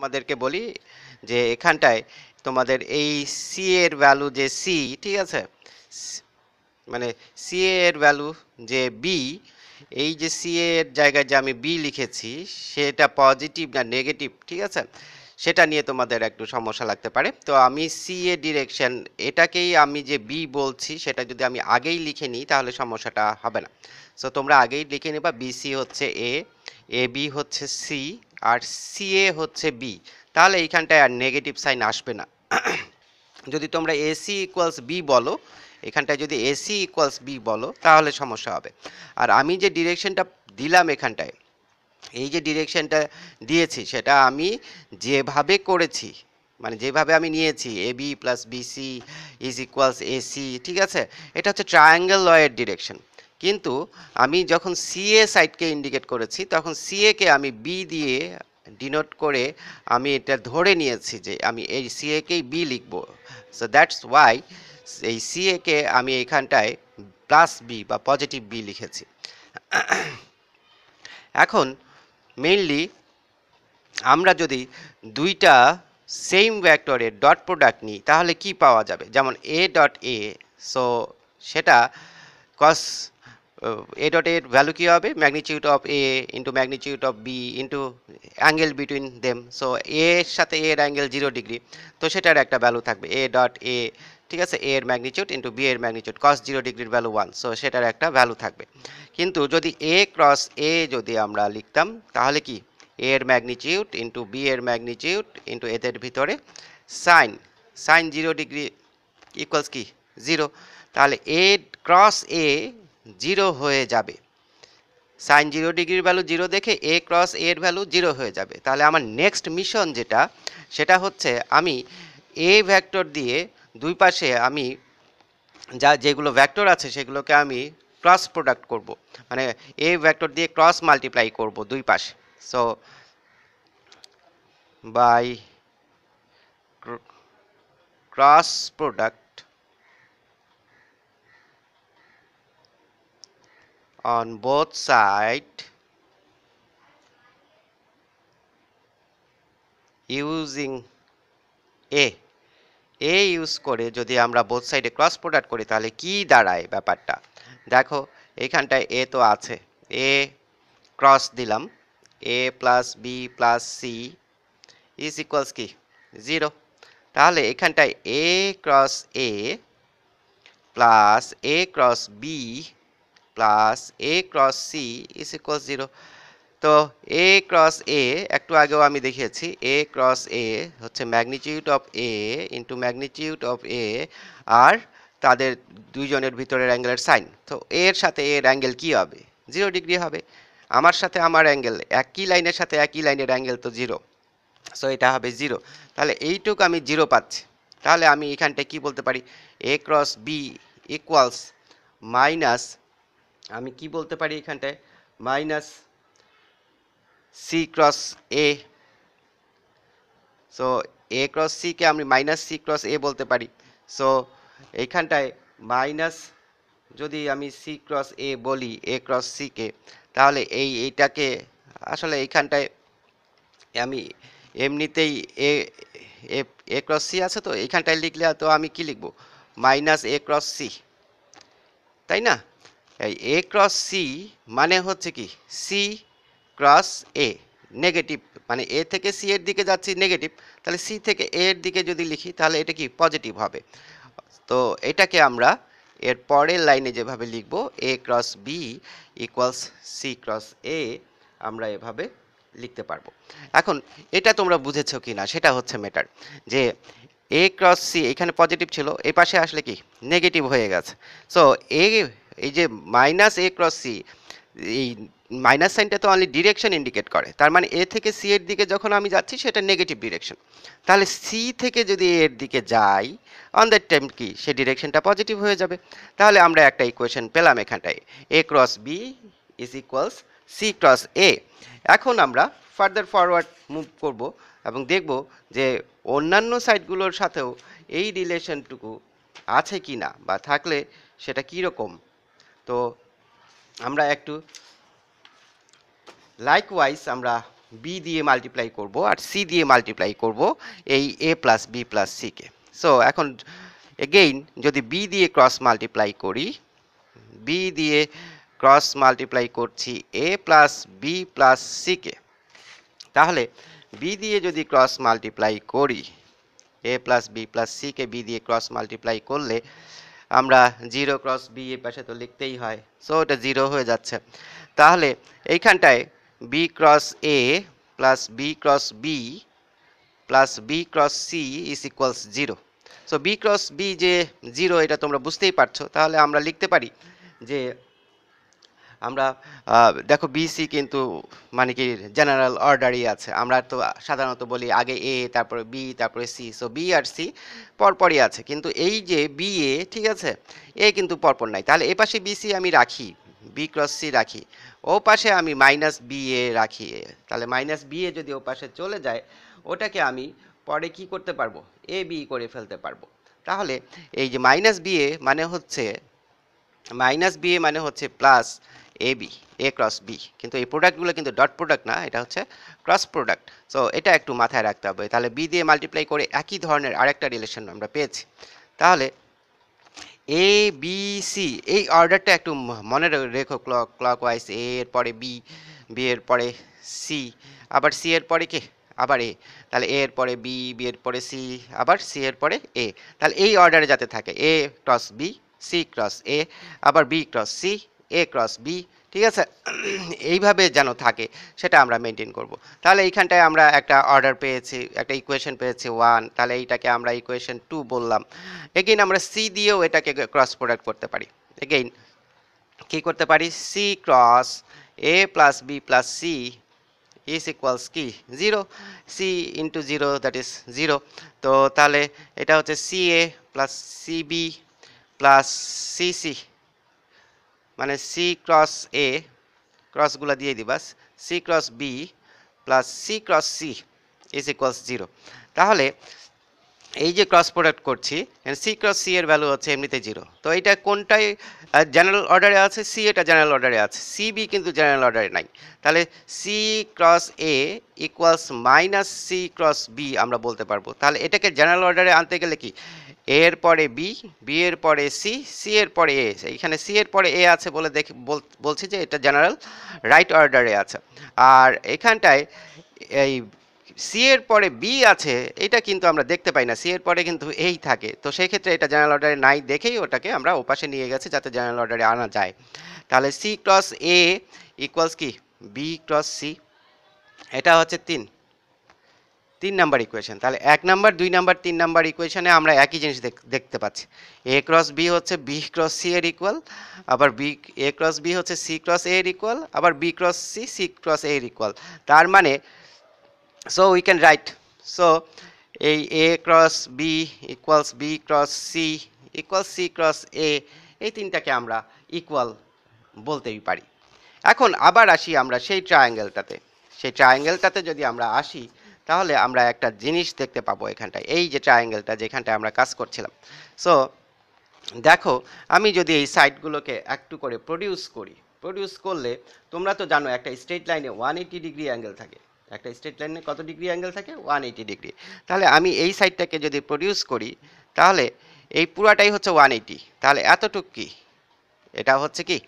তোমাদেরকে বলি যে এখানটায় তোমাদের এই সি এর ভ্যালু যে সি ঠিক আছে মানে সি এর ভ্যালু যে বি এই যে সি এর জায়গায় যে আমি বি লিখেছি সেটা পজিটিভ না নেগেটিভ ঠিক আছে সেটা নিয়ে তোমাদের একটু সমস্যা লাগতে পারে তো আমি সি এ ডিরেকশন এটাকেই আমি যে বি বলছি সেটা যদি আমি আগেই লিখে নিই তাহলে সমস্যাটা হবে না সো তোমরা আগেই লিখে বি বিসি হচ্ছে এ এ বি হচ্ছে সি আর সি এ হচ্ছে বি তাহলে এইখানটায় আর নেগেটিভ সাইন আসবে না যদি তোমরা এসি ইকুয়ালস বি বলো এখানটায় যদি এসি ইকুয়ালস বি বলো তাহলে সমস্যা হবে আর আমি যে ডিরেকশনটা দিলাম এখানটায় এই যে ডিরেকশনটা দিয়েছি সেটা আমি যেভাবে করেছি মানে যেভাবে আমি নিয়েছি A B plus BC is equals AC ঠিক আছে এটা হচ্ছে ট্রায়াঙ্গেল লয়ের ডিরেকশন কিন্তু আমি যখন সিএ সাইটকে ইন্ডিকেট করেছি তখন সিএকে আমি বি দিয়ে ডিনোট করে আমি এটা ধরে নিয়েছি যে আমি এই সিএকেই বি লিখব সো দ্যাটস ওয়াই এই সিএকে আমি এইখানটায় প্লাস বি বা পজিটিভ বি লিখেছি এখন মেইনলি আমরা যদি দুইটা সেম ভ্যাক্টরের ডট প্রোডাক্ট নিই তাহলে কি পাওয়া যাবে যেমন এ ডট এ সো সেটা কস এ ডট এর ভ্যালু কী হবে magnitude of A into magnitude of B into angle between them so এর সাথে a এর অ্যাঙ্গেল জিরো ডিগ্রি তো সেটার একটা ভ্যালু থাকবে এ ডট এ ঠিক আছে a এর ম্যাগনিটিউড ইন্টু b এর ম্যাগনিটিউড cos জিরো ডিগ্রির ভ্যালু ওয়ান সো সেটার একটা ভ্যালু থাকবে কিন্তু যদি এ ক্রস এ যদি আমরা লিখতাম তাহলে কি a এর ম্যাগনিটিউড ইন্টু বি এর ম্যাগনিটিউড ইন্টু এদের ভিতরে sine sine zero degree equals কি জিরো তাহলে এ ক্রস এ জিরো হয়ে যাবে সাইন জিরো ডিগ্রির ভ্যালু জিরো দেখে এ ক্রস এর ভ্যালু জিরো হয়ে যাবে তাহলে আমার নেক্সট মিশন যেটা সেটা হচ্ছে আমি এ ভ্যাক্টর দিয়ে দুই পাশে আমি যা যেগুলো ভ্যাক্টর আছে সেগুলোকে আমি ক্রস প্রোডাক্ট করব মানে এ ভ্যাক্টর দিয়ে ক্রস মাল্টিপ্লাই করব দুই পাশে so by cross product on both sides using A A use করে যদি আমরা বোথ সাইডে ক্রস প্রোডাক্ট করি তাহলে কি দাঁড়ায় ব্যাপারটা দেখো এখানটায় এ তো আছে এ ক্রস দিলাম A plus B plus C is equals কি জিরো তাহলে এখানটায় A cross A plus A cross B plus A cross C is equal zero তো এ ক্রস এ একটু আগেও আমি দেখিয়েছি এ ক্রস এ হচ্ছে magnitude of A into magnitude of A আর তাদের দুইজনের ভিতরের অ্যাঙ্গেলের সাইন তো এর সাথে এর অ্যাঙ্গেল কী হবে জিরো ডিগ্রি হবে আমার সাথে আমার অ্যাঙ্গেল একই লাইনের সাথে একই লাইনের অ্যাঙ্গেল তো জিরো সো এটা হবে জিরো তাহলে এইটুকু আমি জিরো পাচ্ছি তাহলে আমি এখানটায় কি বলতে পারি A cross B equals minus আমি কি বলতে পারি এখানটায় minus C cross A so A cross সিকে আমি মাইনাস সি ক্রস এ বলতে পারি সো এইখানটায় মাইনাস যদি আমি সি ক্রস এ বলি এ ক্রস সিকে তাহলে এই এইটাকে আসলে এইখানটায় আমি এমনিতেই এ এ ক্রস সি আছে তো এইখানটায় লিখলে তো আমি কি লিখব মাইনাস এ ক্রস সি তাই না এই এ ক্রস সি মানে হচ্ছে কি সি ক্রস এ নেগেটিভ মানে এ থেকে সি এর দিকে যাচ্ছি নেগেটিভ তাহলে সি থেকে এ এর দিকে যদি লিখি তাহলে এটা কি পজিটিভ হবে তো এটাকে আমরা এর পরের লাইনে যেভাবে লিখব A cross B equals C cross A আমরা এভাবে লিখতে পারবো এখন এটা তোমরা বুঝেছো কি না সেটা হচ্ছে ম্যাটার যে এ ক্রস সি এখানে পজিটিভ ছিল এ পাশে আসলে কি নেগেটিভ হয়ে গেছে সো এ এই যে মাইনাস এ ক্রস সি এই মাইনাস সাইনটা তো অনলি ডিরেকশন ইন্ডিকেট করে তার মানে এ থেকে সি এর দিকে যখন আমি যাচ্ছি সেটা নেগেটিভ ডিরেকশন তাহলে সি থেকে যদি এর দিকে যাই অন দ্য টাইম কি সে ডিরেকশনটা পজিটিভ হয়ে যাবে তাহলে আমরা একটা ইকুয়েশন পেলাম এখানটায় A cross B is equals C cross A এখন আমরা ফার্দার ফরওয়ার্ড মুভ করব এবং দেখব যে অন্যান্য সাইডগুলোর সাথেও এই রিলেশনটুকু আছে কি না বা থাকলে সেটা কীরকম তো আমরা একটু লাইকওয়াইজ আমরা বি দিয়ে মাল্টিপ্লাই করব আর সি দিয়ে মাল্টিপ্লাই করব এই এ প্লাস বি প্লাস সিকে সো এখন এগেইন যদি বি দিয়ে ক্রস মাল্টিপ্লাই করি বি দিয়ে ক্রস মাল্টিপ্লাই করছি এ প্লাস বি প্লাস সিকে তাহলে বি দিয়ে যদি ক্রস মাল্টিপ্লাই করি এ প্লাস বি প্লাস সিকে বি দিয়ে ক্রস মাল্টিপ্লাই করলে আমরা জিরো ক্রস বি এর পাশে তো লিখতেই হয় সো এটা জিরো হয়ে যাচ্ছে তাহলে এইখানটায় B cross A plus B cross B plus B cross C is equals zero so B cross B যে জিরো এটা তোমরা বুঝতেই পারছো তাহলে আমরা লিখতে পারি যে আমরা দেখো বিসি কিন্তু মানে কি জেনারেল অর্ডারই আছে আমরা তো সাধারণত বলি আগে এ তারপরে বি তারপরে সি সো বি আর সি পরপরই আছে কিন্তু এই যে বি এ ঠিক আছে এ কিন্তু পরপর নাই তাহলে এ পাশে বিসি আমি রাখি বি ক্রস সি রাখি ও পাশে আমি মাইনাস বি এ রাখি তাহলে মাইনাস বি এ যদি ও পাশে চলে যায় ওটাকে আমি পরে কি করতে পারবো এ বি করে ফেলতে পারবো তাহলে এই যে মাইনাস বি এ মানে হচ্ছে মাইনাস বি এ মানে হচ্ছে plus A B A cross B কিন্তু এই প্রোডাক্টগুলো কিন্তু ডট প্রোডাক্ট না এটা হচ্ছে ক্রস প্রোডাক্ট সো এটা একটু মাথায় রাখতে হবে তাহলে বি দিয়ে মাল্টিপ্লাই করে একই ধরনের আরেকটা রিলেশন আমরা পেয়েছি তাহলে এ বি সি এই অর্ডারটা একটু মনে রেখো ক্লক ক্লক ওয়াইজ এ এর পরে বি বি এর পরে সি আবার সি এর পরে কে আবার এ তাহলে এ এর পরে বি বি এর পরে সি আবার সি এর পরে এ তাহলে এই অর্ডারে যাতে থাকে A cross B C cross A আবার B cross C A cross B ঠিক আছে এইভাবে যেন থাকে সেটা আমরা মেনটেন করব তাহলে এইখানটায় আমরা একটা অর্ডার পেয়েছি একটা ইকুয়েশন পেয়েছি ওয়ান তাহলে এইটাকে আমরা ইকুয়েশন টু বললাম এগেইন আমরা সি দিয়েও এটাকে ক্রস প্রোডাক্ট করতে পারি এগেইন কি করতে পারি C cross A plus B plus C is equals কি zero C into zero that is zero তো তাহলে এটা হচ্ছে C A plus C B plus C C মানে সি ক্রস এ ক্রসগুলো দিয়ে দিবাস C cross B plus C cross C is equals zero তাহলে এই যে ক্রস প্রোডাক্ট করছি সি ক্রস সি এর ভ্যালু হচ্ছে এমনিতে জিরো তো এটা কোনটাই জেনারেল অর্ডারে আছে সি এটা জেনারেল অর্ডারে আছে সি বি কিন্তু জেনারেল অর্ডারে নাই তাহলে C cross A equals minus C cross B আমরা বলতে পারবো তাহলে এটাকে জেনারেল অর্ডারে আনতে গেলে কি এর পরে বি বি এর পরে সি সি এর পরে এ এখানে সি এর পরে এ আছে বলে দেখি বলছি যে এটা জেনারেল রাইট অর্ডারে আছে আর এখানটায় এই সি এর পরে বি আছে এটা কিন্তু আমরা দেখতে পাই না সি এর পরে কিন্তু এই থাকে তো সেই ক্ষেত্রে এটা জেনারেল অর্ডারে নাই দেখেই ওটাকে আমরা ওপাশে নিয়ে গেছি যাতে জেনারেল অর্ডারে আনা যায় তাহলে সি ক্রস এ ইকুয়ালস কি বি ক্রস সি এটা হচ্ছে তিন তিন নাম্বার ইকুয়েশন তাহলে এক নাম্বার দুই নাম্বার তিন নাম্বার ইকুয়েশনে আমরা একই জিনিস দেখতে পাচ্ছি এ ক্রস বি হচ্ছে বি ক্রস সি এর ইকুয়াল আবার বি এ ক্রস বি হচ্ছে সি ক্রস এ এর ইকুয়াল আবার B cross C C cross A এর ইকুয়াল তার মানে so we can right so এই A cross B equals B cross C equal C cross A এই তিনটাকে আমরা ইকুয়াল বলতেই পারি এখন আবার আসি আমরা সেই ট্রায়াঙ্গেলটাতে সেই ট্রায়াঙ্গেলটাতে যদি আমরা আসি তাহলে আমরা একটা জিনিস দেখতে পাবো এখানটায় এই যে ট্রায়াঙ্গেলটা যেখানটায় আমরা কাজ করছিলাম সো দেখো আমি যদি এই সাইডগুলোকে একটু করে প্রডিউস করি প্রডিউস করলে তোমরা তো জানো একটা স্ট্রেট লাইনে ওয়ান এইটি ডিগ্রি অ্যাঙ্গেল থাকে একটা স্ট্রেট লাইনে কত ডিগ্রি অ্যাঙ্গেল থাকে ওয়ান এইটি ডিগ্রি তাহলে আমি এই সাইডটাকে যদি প্রডিউস করি তাহলে এই পুরাটাই হচ্ছে ওয়ান এইটি তাহলে এতটুক কি এটা হচ্ছে কি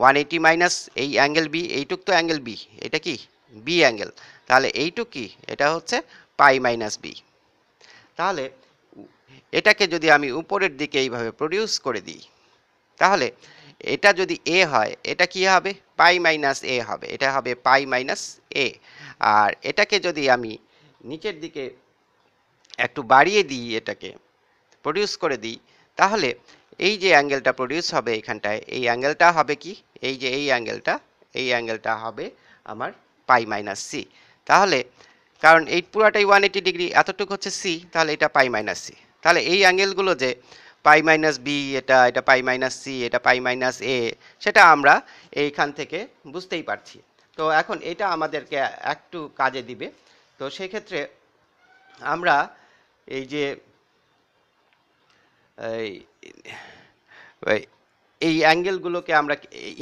ওয়ান এইটি মাইনাস এই অ্যাঙ্গেল বি এইটুক তো অ্যাঙ্গেল বি এটা কি বি অ্যাঙ্গেল তাহলে এইটু কি এটা হচ্ছে পাই মাইনাস বি তাহলে এটাকে যদি আমি উপরের দিকে এইভাবে প্রডিউস করে দিই তাহলে এটা যদি এ হয় এটা কি হবে পাই মাইনাস এ হবে এটা হবে পাই মাইনাস এ আর এটাকে যদি আমি নিচের দিকে একটু বাড়িয়ে দিই এটাকে প্রডিউস করে দিই তাহলে এই যে অ্যাঙ্গেলটা প্রডিউস হবে এখানটায় এই অ্যাঙ্গেলটা হবে কি এই যে এই অ্যাঙ্গেলটা এই অ্যাঙ্গেলটা হবে আমার পাই মাইনাস সি তাহলে কারণ এই পুরাটাই ওয়ান এইটি ডিগ্রি এতটুকু হচ্ছে সি তাহলে এটা পাই মাইনাস সি তাহলে এই অ্যাঙ্গেলগুলো যে পাই মাইনাস বি এটা এটা পাই মাইনাস সি এটা পাই মাইনাস এ সেটা আমরা এইখান থেকে বুঝতেই পারছি তো এখন এটা আমাদেরকে একটু কাজে দিবে তো সেক্ষেত্রে আমরা এই যে এই এই অ্যাঙ্গেলগুলোকে আমরা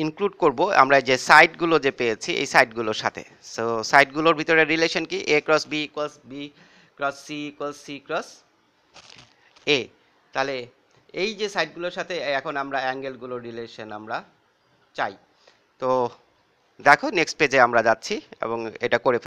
ইনক্লুড করব আমরা যে সাইডগুলো যে পেয়েছি এই সাইডগুলোর সাথে সো সাইডগুলোর ভিতরে রিলেশন কি A cross B cross B cross C equals C cross A তাহলে এই যে সাইডগুলোর সাথে এখন আমরা অ্যাঙ্গেলগুলোর রিলেশন আমরা চাই তো দেখো নেক্সট পেজে আমরা যাচ্ছি এবং এটা করে